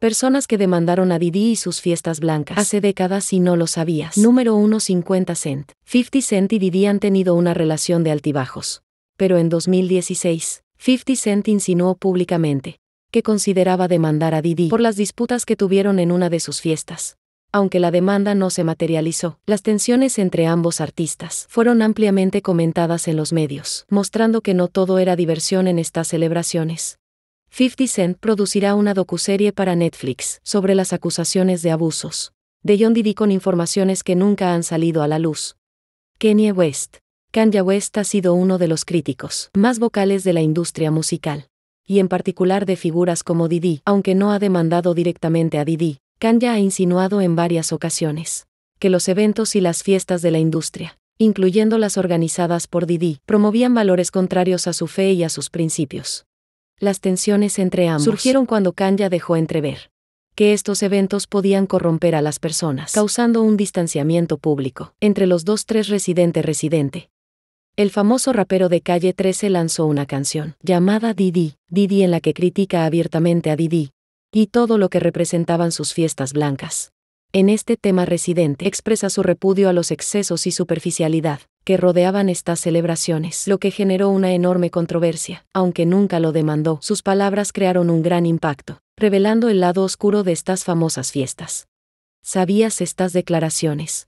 Personas que demandaron a Didi y sus fiestas blancas. Hace décadas si no lo sabías. Número 1 50 Cent. 50 Cent y Didi han tenido una relación de altibajos. Pero en 2016, 50 Cent insinuó públicamente que consideraba demandar a Didi por las disputas que tuvieron en una de sus fiestas. Aunque la demanda no se materializó, las tensiones entre ambos artistas fueron ampliamente comentadas en los medios, mostrando que no todo era diversión en estas celebraciones. 50 Cent producirá una docuserie para Netflix sobre las acusaciones de abusos. De John Diddy con informaciones que nunca han salido a la luz. Kanye West. Kanye West ha sido uno de los críticos más vocales de la industria musical. Y en particular de figuras como Diddy, aunque no ha demandado directamente a Diddy, Kanye ha insinuado en varias ocasiones que los eventos y las fiestas de la industria, incluyendo las organizadas por Didi, promovían valores contrarios a su fe y a sus principios las tensiones entre ambos surgieron cuando Kanya dejó entrever que estos eventos podían corromper a las personas, causando un distanciamiento público entre los dos tres residente-residente. El famoso rapero de Calle 13 lanzó una canción llamada Didi, Didi en la que critica abiertamente a Didi y todo lo que representaban sus fiestas blancas. En este tema residente expresa su repudio a los excesos y superficialidad que rodeaban estas celebraciones, lo que generó una enorme controversia, aunque nunca lo demandó. Sus palabras crearon un gran impacto, revelando el lado oscuro de estas famosas fiestas. ¿Sabías estas declaraciones?